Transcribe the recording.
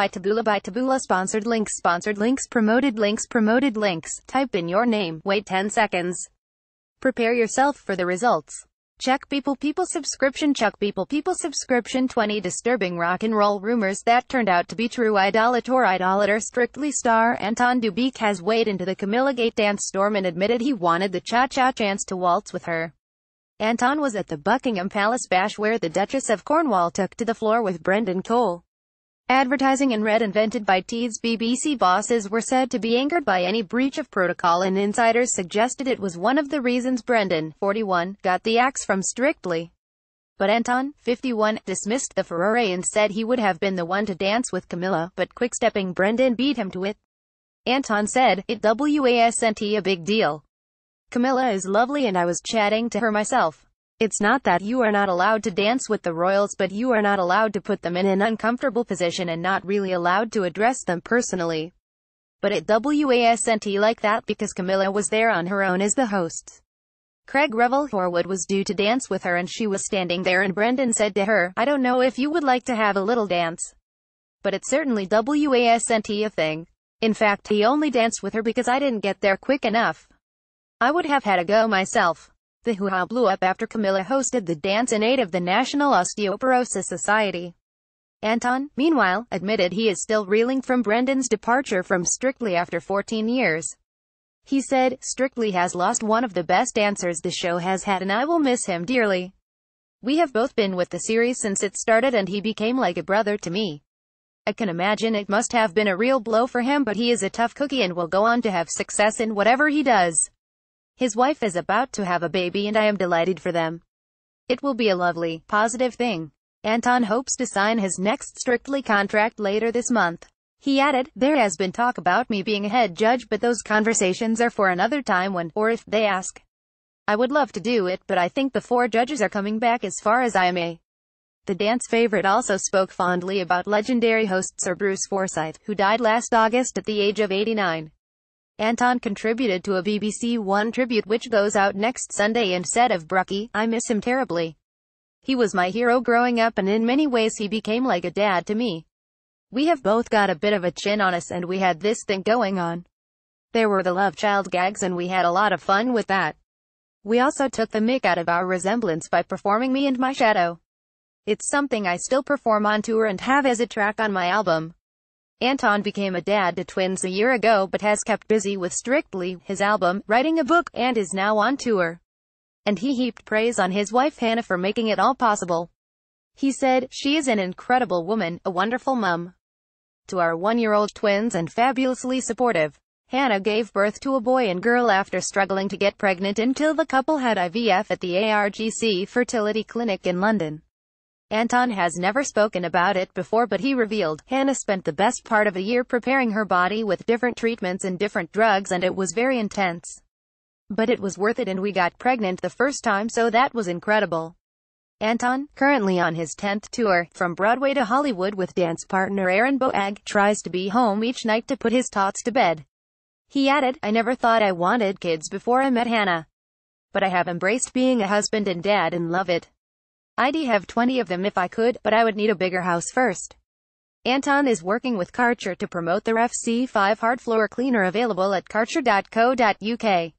by Taboola by Taboola sponsored links sponsored links promoted links promoted links type in your name wait 10 seconds prepare yourself for the results Check People People subscription Chuck People People subscription 20 disturbing rock and roll rumors that turned out to be true idolator idolator strictly star Anton Dubik has weighed into the Camilla Gate dance storm and admitted he wanted the cha-cha chance to waltz with her. Anton was at the Buckingham Palace bash where the Duchess of Cornwall took to the floor with Brendan Cole. Advertising in red invented by Teeds BBC bosses were said to be angered by any breach of protocol and insiders suggested it was one of the reasons Brendan, 41, got the axe from Strictly. But Anton, 51, dismissed the furore and said he would have been the one to dance with Camilla, but quickstepping Brendan beat him to it. Anton said, it wasn't a big deal. Camilla is lovely and I was chatting to her myself. It's not that you are not allowed to dance with the royals but you are not allowed to put them in an uncomfortable position and not really allowed to address them personally. But at WASNT like that because Camilla was there on her own as the host. Craig Revel Horwood was due to dance with her and she was standing there and Brendan said to her, I don't know if you would like to have a little dance. But it's certainly WASNT a thing. In fact he only danced with her because I didn't get there quick enough. I would have had a go myself. The hoo-ha blew up after Camilla hosted the dance in aid of the National Osteoporosis Society. Anton, meanwhile, admitted he is still reeling from Brendan's departure from Strictly after 14 years. He said, Strictly has lost one of the best dancers the show has had and I will miss him dearly. We have both been with the series since it started and he became like a brother to me. I can imagine it must have been a real blow for him but he is a tough cookie and will go on to have success in whatever he does. His wife is about to have a baby and I am delighted for them. It will be a lovely, positive thing. Anton hopes to sign his next Strictly contract later this month. He added, there has been talk about me being a head judge but those conversations are for another time when, or if, they ask. I would love to do it but I think the four judges are coming back as far as I am a. The dance favorite also spoke fondly about legendary host Sir Bruce Forsyth, who died last August at the age of 89. Anton contributed to a BBC One tribute which goes out next Sunday and said of Brucky, I miss him terribly. He was my hero growing up and in many ways he became like a dad to me. We have both got a bit of a chin on us and we had this thing going on. There were the love child gags and we had a lot of fun with that. We also took the mick out of our resemblance by performing me and my shadow. It's something I still perform on tour and have as a track on my album. Anton became a dad to twins a year ago but has kept busy with Strictly, his album, writing a book, and is now on tour. And he heaped praise on his wife Hannah for making it all possible. He said, she is an incredible woman, a wonderful mum. To our one-year-old twins and fabulously supportive. Hannah gave birth to a boy and girl after struggling to get pregnant until the couple had IVF at the ARGC fertility clinic in London. Anton has never spoken about it before but he revealed, Hannah spent the best part of a year preparing her body with different treatments and different drugs and it was very intense. But it was worth it and we got pregnant the first time so that was incredible. Anton, currently on his 10th tour, from Broadway to Hollywood with dance partner Aaron Boag, tries to be home each night to put his tots to bed. He added, I never thought I wanted kids before I met Hannah. But I have embraced being a husband and dad and love it. I'd have 20 of them if I could, but I would need a bigger house first. Anton is working with Karcher to promote their FC5 hard floor cleaner available at karcher.co.uk.